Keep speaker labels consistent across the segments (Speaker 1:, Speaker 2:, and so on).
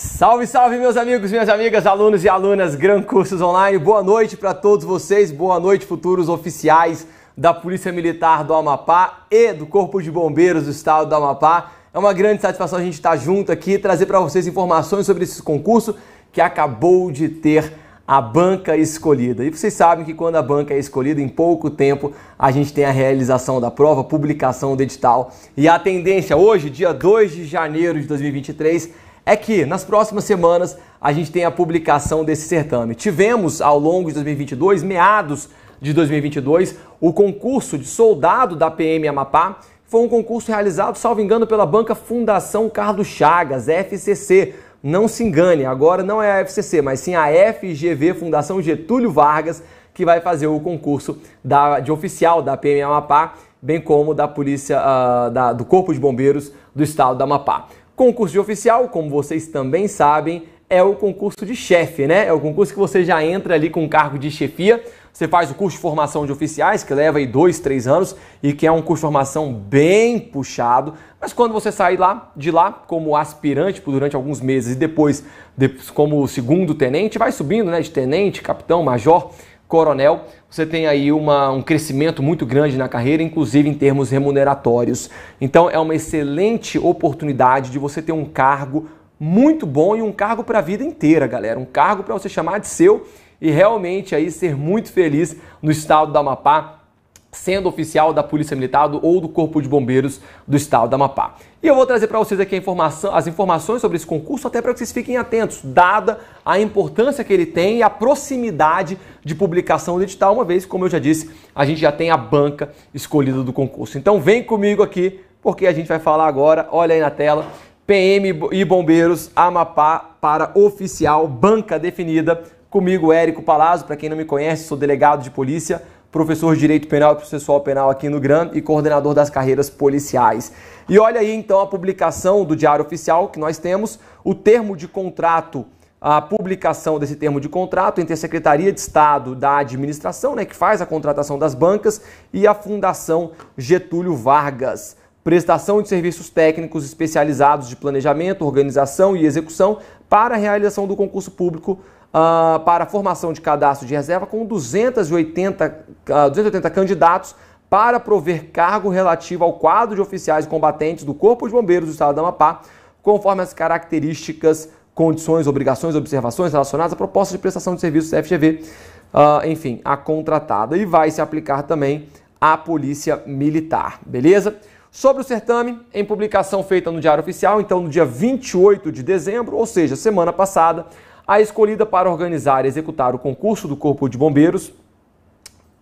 Speaker 1: Salve, salve, meus amigos, minhas amigas, alunos e alunas Gran Cursos Online. Boa noite para todos vocês, boa noite, futuros oficiais da Polícia Militar do Amapá e do Corpo de Bombeiros do Estado do Amapá. É uma grande satisfação a gente estar junto aqui, trazer para vocês informações sobre esse concurso que acabou de ter a banca escolhida. E vocês sabem que quando a banca é escolhida, em pouco tempo a gente tem a realização da prova, publicação do edital. E a tendência hoje, dia 2 de janeiro de 2023, é que nas próximas semanas a gente tem a publicação desse certame. Tivemos ao longo de 2022, meados de 2022, o concurso de soldado da PM Amapá. Foi um concurso realizado, salvo engano, pela banca Fundação Carlos Chagas, FCC. Não se engane, agora não é a FCC, mas sim a FGV, Fundação Getúlio Vargas, que vai fazer o concurso da, de oficial da PM Amapá, bem como da Polícia uh, da, do Corpo de Bombeiros do Estado do Amapá. Concurso de oficial, como vocês também sabem, é o concurso de chefe, né? É o concurso que você já entra ali com cargo de chefia. Você faz o curso de formação de oficiais, que leva aí dois, três anos, e que é um curso de formação bem puxado. Mas quando você sai lá de lá como aspirante por durante alguns meses e depois como segundo tenente, vai subindo, né? De tenente, capitão, major coronel, você tem aí uma, um crescimento muito grande na carreira, inclusive em termos remuneratórios. Então é uma excelente oportunidade de você ter um cargo muito bom e um cargo para a vida inteira, galera. Um cargo para você chamar de seu e realmente aí ser muito feliz no estado do Amapá sendo oficial da Polícia Militar ou do Corpo de Bombeiros do Estado da Amapá. E eu vou trazer para vocês aqui informação, as informações sobre esse concurso, até para que vocês fiquem atentos, dada a importância que ele tem e a proximidade de publicação digital, uma vez, como eu já disse, a gente já tem a banca escolhida do concurso. Então vem comigo aqui, porque a gente vai falar agora, olha aí na tela, PM e Bombeiros Amapá para oficial, banca definida. Comigo, Érico Palazzo, para quem não me conhece, sou delegado de polícia professor de Direito Penal e Processual Penal aqui no GRAM e coordenador das carreiras policiais. E olha aí então a publicação do Diário Oficial que nós temos, o termo de contrato, a publicação desse termo de contrato entre a Secretaria de Estado da Administração, né, que faz a contratação das bancas, e a Fundação Getúlio Vargas. Prestação de serviços técnicos especializados de planejamento, organização e execução para a realização do concurso público uh, para a formação de cadastro de reserva com 280, uh, 280 candidatos para prover cargo relativo ao quadro de oficiais combatentes do Corpo de Bombeiros do Estado do Amapá, conforme as características, condições, obrigações e observações relacionadas à proposta de prestação de serviços da FGV, uh, ah, enfim, a contratada. E vai se aplicar também à Polícia Militar, beleza? Sobre o certame, em publicação feita no Diário Oficial, então no dia 28 de dezembro, ou seja, semana passada, a escolhida para organizar e executar o concurso do Corpo de Bombeiros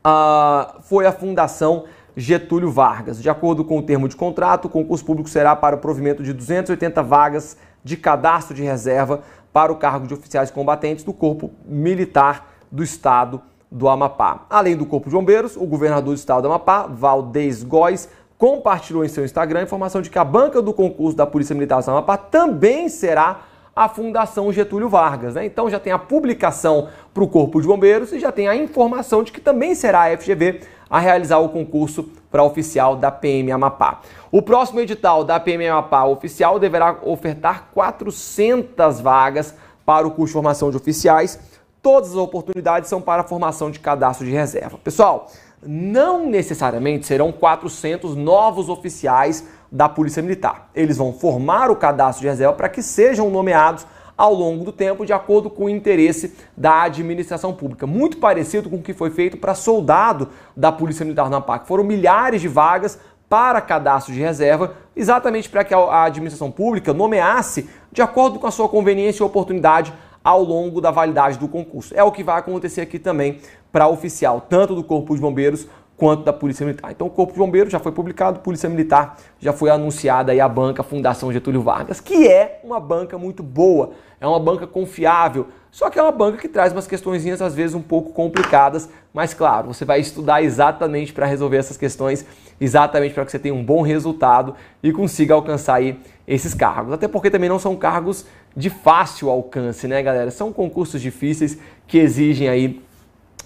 Speaker 1: ah, foi a Fundação Getúlio Vargas. De acordo com o termo de contrato, o concurso público será para o provimento de 280 vagas de cadastro de reserva para o cargo de oficiais combatentes do Corpo Militar do Estado do Amapá. Além do Corpo de Bombeiros, o governador do Estado do Amapá, Valdez Góes, compartilhou em seu Instagram a informação de que a banca do concurso da Polícia Militar do Amapá também será a Fundação Getúlio Vargas. Né? Então já tem a publicação para o Corpo de Bombeiros e já tem a informação de que também será a FGV a realizar o concurso para oficial da PM Amapá. O próximo edital da PM Amapá oficial deverá ofertar 400 vagas para o curso de formação de oficiais. Todas as oportunidades são para a formação de cadastro de reserva. Pessoal, não necessariamente serão 400 novos oficiais da Polícia Militar. Eles vão formar o cadastro de reserva para que sejam nomeados ao longo do tempo, de acordo com o interesse da administração pública. Muito parecido com o que foi feito para soldado da Polícia Militar na PAC. Foram milhares de vagas para cadastro de reserva, exatamente para que a administração pública nomeasse de acordo com a sua conveniência e oportunidade ao longo da validade do concurso. É o que vai acontecer aqui também para oficial, tanto do Corpo de Bombeiros quanto da Polícia Militar. Então, o Corpo de Bombeiros já foi publicado, Polícia Militar já foi anunciada aí a banca Fundação Getúlio Vargas, que é uma banca muito boa, é uma banca confiável, só que é uma banca que traz umas questõezinhas às vezes um pouco complicadas, mas claro, você vai estudar exatamente para resolver essas questões, exatamente para que você tenha um bom resultado e consiga alcançar aí esses cargos. Até porque também não são cargos de fácil alcance, né, galera? São concursos difíceis que exigem aí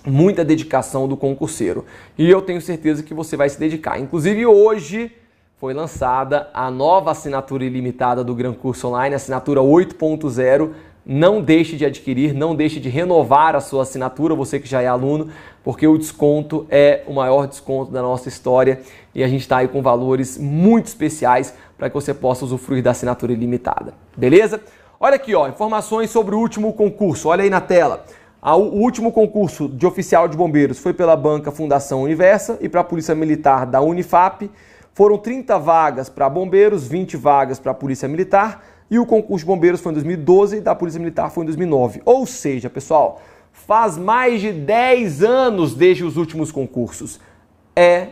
Speaker 1: muita dedicação do concurseiro. E eu tenho certeza que você vai se dedicar. Inclusive hoje foi lançada a nova assinatura ilimitada do Gran Curso Online, assinatura 8.0. Não deixe de adquirir, não deixe de renovar a sua assinatura, você que já é aluno, porque o desconto é o maior desconto da nossa história e a gente está aí com valores muito especiais para que você possa usufruir da assinatura ilimitada. Beleza? Olha aqui, ó, informações sobre o último concurso. Olha aí na tela. O último concurso de oficial de bombeiros foi pela banca Fundação Universa e para a Polícia Militar da Unifap. Foram 30 vagas para bombeiros, 20 vagas para a Polícia Militar e o concurso de bombeiros foi em 2012 e da Polícia Militar foi em 2009. Ou seja, pessoal, faz mais de 10 anos desde os últimos concursos. É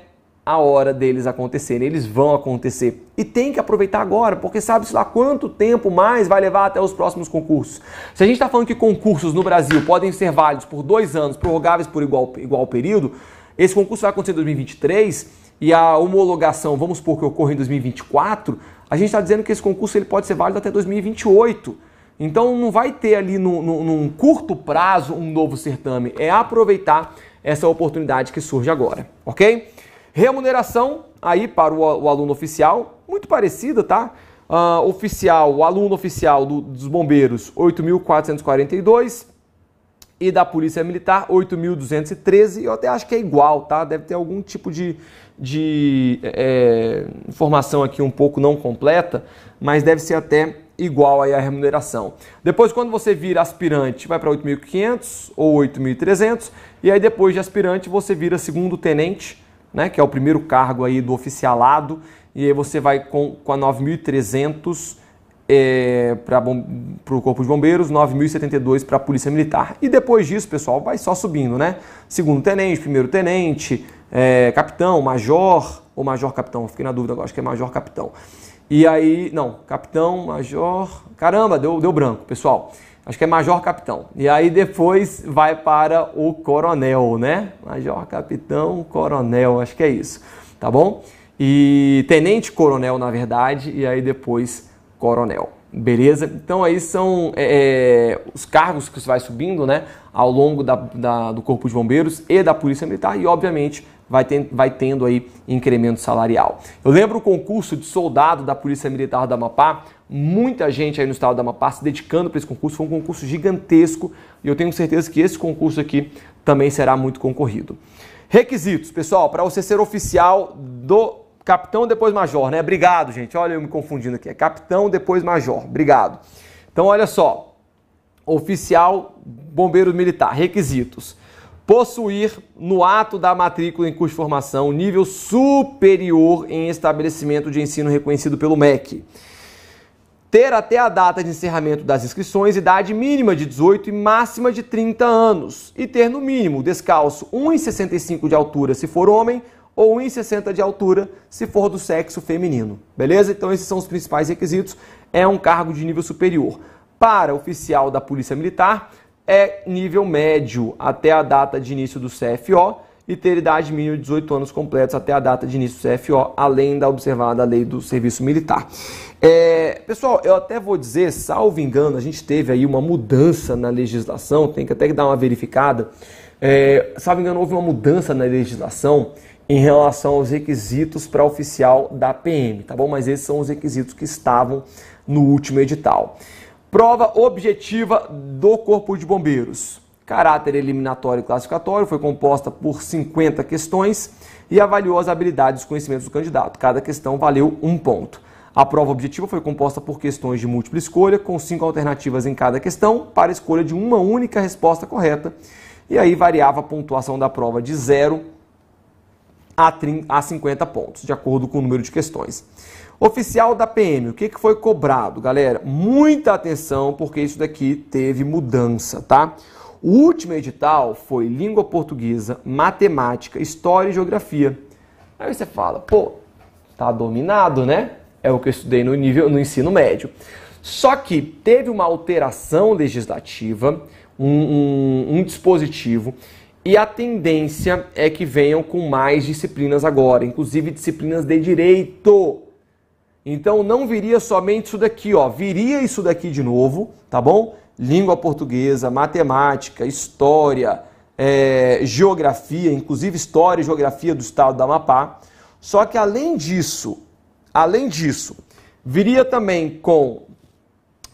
Speaker 1: a hora deles acontecerem, eles vão acontecer. E tem que aproveitar agora, porque sabe-se lá quanto tempo mais vai levar até os próximos concursos. Se a gente está falando que concursos no Brasil podem ser válidos por dois anos, prorrogáveis por igual, igual período, esse concurso vai acontecer em 2023 e a homologação, vamos supor que ocorra em 2024, a gente está dizendo que esse concurso ele pode ser válido até 2028. Então não vai ter ali no, no, num curto prazo um novo certame, é aproveitar essa oportunidade que surge agora, ok? Remuneração aí para o, o aluno oficial, muito parecida, tá? Uh, oficial, o aluno oficial do, dos bombeiros, 8.442 e da Polícia Militar, 8.213. Eu até acho que é igual, tá? Deve ter algum tipo de, de é, informação aqui um pouco não completa, mas deve ser até igual aí a remuneração. Depois, quando você vira aspirante, vai para 8.500 ou 8.300, e aí depois de aspirante você vira segundo tenente, né, que é o primeiro cargo aí do oficialado, e aí você vai com, com a 9.300 é, para o Corpo de Bombeiros, 9.072 para a Polícia Militar. E depois disso, pessoal, vai só subindo, né? Segundo tenente, primeiro tenente, é, capitão, major, ou major capitão, fiquei na dúvida agora, acho que é major capitão. E aí, não, capitão, major, caramba, deu, deu branco, pessoal acho que é major capitão. E aí depois vai para o coronel, né? Major capitão, coronel, acho que é isso, tá bom? E tenente coronel, na verdade, e aí depois coronel. Beleza? Então aí são é, é, os cargos que você vai subindo né, ao longo da, da, do Corpo de Bombeiros e da Polícia Militar e, obviamente, vai, ten, vai tendo aí incremento salarial. Eu lembro o concurso de soldado da Polícia Militar da Amapá, muita gente aí no estado da Amapá se dedicando para esse concurso. Foi um concurso gigantesco e eu tenho certeza que esse concurso aqui também será muito concorrido. Requisitos, pessoal, para você ser oficial do capitão depois major, né? Obrigado, gente. Olha eu me confundindo aqui. É capitão depois major. Obrigado. Então, olha só. Oficial bombeiro militar. Requisitos. Possuir no ato da matrícula em curso de formação nível superior em estabelecimento de ensino reconhecido pelo MEC ter até a data de encerramento das inscrições idade mínima de 18 e máxima de 30 anos e ter no mínimo descalço 1,65 de altura se for homem ou 1,60 de altura se for do sexo feminino. Beleza? Então esses são os principais requisitos. É um cargo de nível superior. Para oficial da Polícia Militar é nível médio até a data de início do CFO e ter idade mínima de 18 anos completos até a data de início do CFO, além da observada lei do serviço militar. É, pessoal, eu até vou dizer, salvo engano, a gente teve aí uma mudança na legislação, tem que até dar uma verificada. É, salvo engano, houve uma mudança na legislação em relação aos requisitos para oficial da PM, tá bom? Mas esses são os requisitos que estavam no último edital. Prova objetiva do Corpo de Bombeiros caráter eliminatório e classificatório, foi composta por 50 questões e avaliou as habilidades e conhecimentos do candidato. Cada questão valeu um ponto. A prova objetiva foi composta por questões de múltipla escolha, com cinco alternativas em cada questão, para escolha de uma única resposta correta. E aí variava a pontuação da prova de 0 a 50 pontos, de acordo com o número de questões. Oficial da PM, o que foi cobrado, galera? Muita atenção, porque isso daqui teve mudança, tá? O último edital foi língua portuguesa, matemática, história e geografia. Aí você fala, pô, tá dominado, né? É o que eu estudei no nível no ensino médio. Só que teve uma alteração legislativa, um, um, um dispositivo, e a tendência é que venham com mais disciplinas agora, inclusive disciplinas de direito. Então não viria somente isso daqui, ó, viria isso daqui de novo, tá bom? língua portuguesa, matemática, história, é, geografia, inclusive história e geografia do estado do Amapá. Só que além disso, além disso, viria também com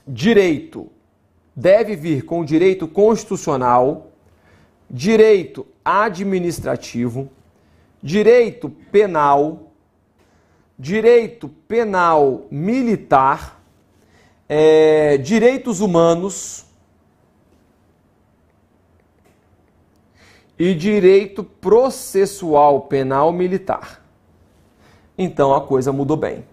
Speaker 1: direito, deve vir com direito constitucional, direito administrativo, direito penal, direito penal militar é, direitos humanos e direito processual penal militar. Então a coisa mudou bem.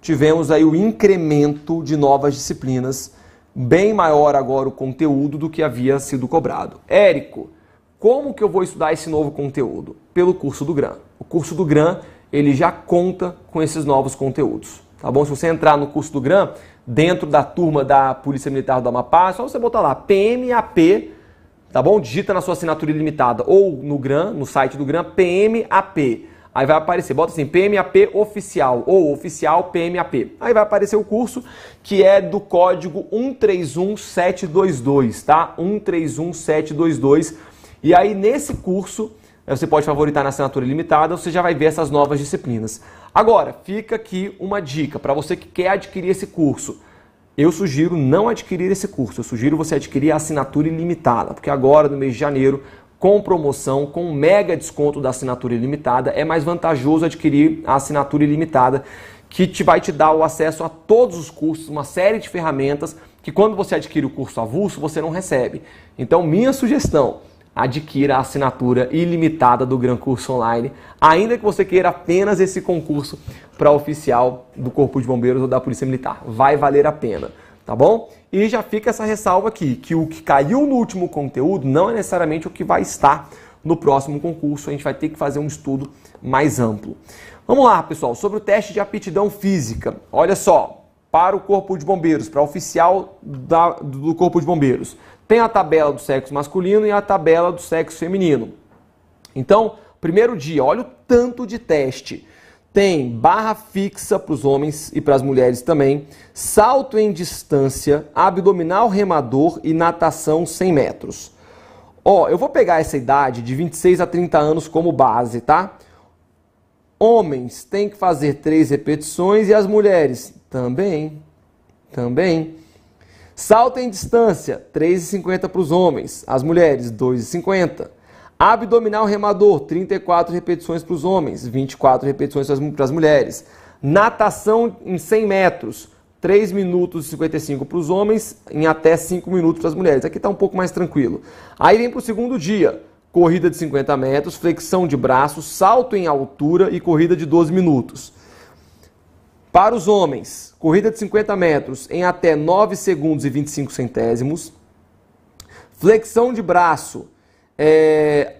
Speaker 1: Tivemos aí o incremento de novas disciplinas, bem maior agora o conteúdo do que havia sido cobrado. Érico, como que eu vou estudar esse novo conteúdo? Pelo curso do GRAM. O curso do GRAM, ele já conta com esses novos conteúdos. Tá bom? Se você entrar no curso do GRAM, dentro da turma da Polícia Militar do Amapá, é só você botar lá PMAP, tá bom? Digita na sua assinatura ilimitada ou no GRAM, no site do GRAM, PMAP. Aí vai aparecer, bota assim, PMAP oficial ou oficial PMAP. Aí vai aparecer o curso que é do código 131722, tá? 131722. E aí nesse curso, você pode favoritar na assinatura limitada você já vai ver essas novas disciplinas. Agora, fica aqui uma dica para você que quer adquirir esse curso. Eu sugiro não adquirir esse curso, eu sugiro você adquirir a assinatura ilimitada, porque agora no mês de janeiro, com promoção, com mega desconto da assinatura ilimitada, é mais vantajoso adquirir a assinatura ilimitada, que te vai te dar o acesso a todos os cursos, uma série de ferramentas que quando você adquire o curso avulso, você não recebe. Então, minha sugestão, adquira a assinatura ilimitada do Gran Curso Online, ainda que você queira apenas esse concurso para oficial do Corpo de Bombeiros ou da Polícia Militar. Vai valer a pena, tá bom? E já fica essa ressalva aqui, que o que caiu no último conteúdo não é necessariamente o que vai estar no próximo concurso, a gente vai ter que fazer um estudo mais amplo. Vamos lá, pessoal, sobre o teste de aptidão física. Olha só, para o Corpo de Bombeiros, para oficial da, do Corpo de Bombeiros, tem a tabela do sexo masculino e a tabela do sexo feminino. Então, primeiro dia, olha o tanto de teste. Tem barra fixa para os homens e para as mulheres também, salto em distância, abdominal remador e natação 100 metros. Ó, eu vou pegar essa idade de 26 a 30 anos como base, tá? Homens têm que fazer três repetições e as mulheres também. Também. Salto em distância, 3,50 para os homens, as mulheres, 2,50. Abdominal remador, 34 repetições para os homens, 24 repetições para as mulheres. Natação em 100 metros, 3 minutos e 55 para os homens, em até 5 minutos para as mulheres. Aqui está um pouco mais tranquilo. Aí vem para o segundo dia, corrida de 50 metros, flexão de braço, salto em altura e corrida de 12 minutos. Para os homens, corrida de 50 metros em até 9 segundos e 25 centésimos, flexão de braço, é,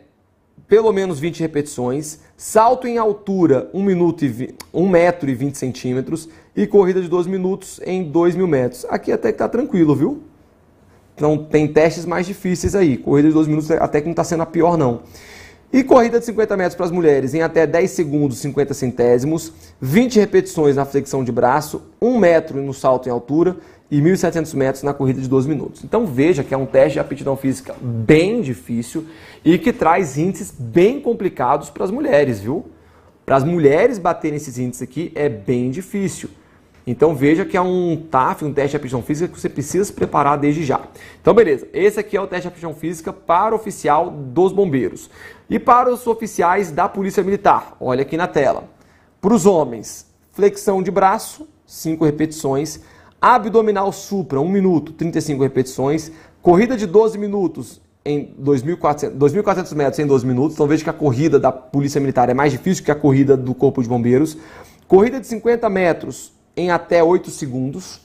Speaker 1: pelo menos 20 repetições, salto em altura 1, minuto e vi, 1 metro e 20 centímetros e corrida de 2 minutos em 2 mil metros. Aqui até que tá tranquilo, viu? Então tem testes mais difíceis aí. Corrida de 2 minutos até que não está sendo a pior, não. E corrida de 50 metros para as mulheres em até 10 segundos 50 centésimos, 20 repetições na flexão de braço, 1 metro no salto em altura e 1.700 metros na corrida de 12 minutos. Então veja que é um teste de aptidão física bem difícil e que traz índices bem complicados para as mulheres, viu? Para as mulheres baterem esses índices aqui é bem difícil. Então veja que é um TAF, um teste de aptidão física que você precisa se preparar desde já. Então beleza, esse aqui é o teste de aptidão física para oficial dos bombeiros. E para os oficiais da Polícia Militar, olha aqui na tela. Para os homens, flexão de braço, 5 repetições, abdominal supra, 1 minuto, 35 repetições, corrida de 12 minutos em 2.400 metros em 12 minutos, então veja que a corrida da Polícia Militar é mais difícil que a corrida do Corpo de Bombeiros. Corrida de 50 metros em até 8 segundos.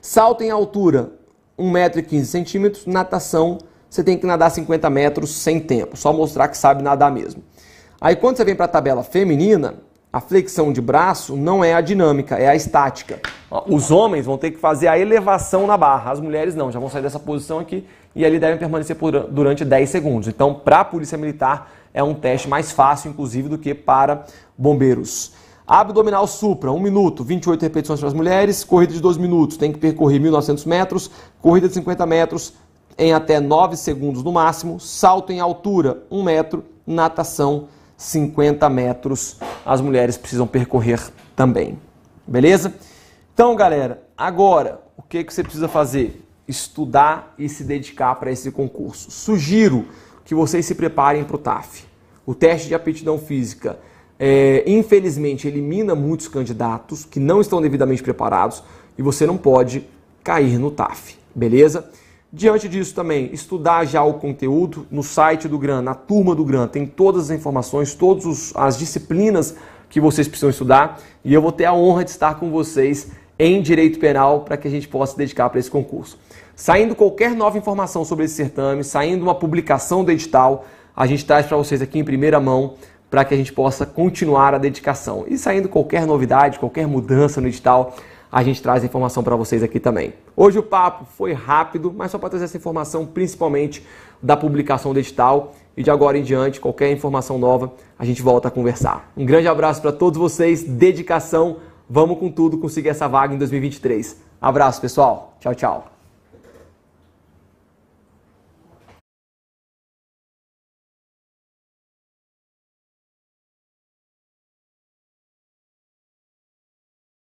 Speaker 1: Salto em altura 1,15m, natação você tem que nadar 50 metros sem tempo, só mostrar que sabe nadar mesmo. Aí quando você vem para a tabela feminina, a flexão de braço não é a dinâmica, é a estática. Os homens vão ter que fazer a elevação na barra, as mulheres não, já vão sair dessa posição aqui e ali devem permanecer durante 10 segundos. Então, para a Polícia Militar é um teste mais fácil, inclusive, do que para bombeiros. Abdominal supra, 1 minuto, 28 repetições para as mulheres. Corrida de 2 minutos, tem que percorrer 1.900 metros. Corrida de 50 metros em até 9 segundos no máximo. Salto em altura, 1 metro. Natação, 50 metros. As mulheres precisam percorrer também. Beleza? Então, galera, agora o que, que você precisa fazer? Estudar e se dedicar para esse concurso. Sugiro que vocês se preparem para o TAF o teste de aptidão física é, infelizmente elimina muitos candidatos que não estão devidamente preparados e você não pode cair no TAF, beleza? Diante disso também, estudar já o conteúdo no site do GRAN, na turma do GRAN, tem todas as informações, todas as disciplinas que vocês precisam estudar e eu vou ter a honra de estar com vocês em direito penal para que a gente possa se dedicar para esse concurso. Saindo qualquer nova informação sobre esse certame, saindo uma publicação do edital, a gente traz para vocês aqui em primeira mão para que a gente possa continuar a dedicação. E saindo qualquer novidade, qualquer mudança no edital, a gente traz a informação para vocês aqui também. Hoje o papo foi rápido, mas só para trazer essa informação principalmente da publicação do edital e de agora em diante, qualquer informação nova, a gente volta a conversar. Um grande abraço para todos vocês, dedicação, vamos com tudo conseguir essa vaga em 2023. Abraço, pessoal. Tchau, tchau.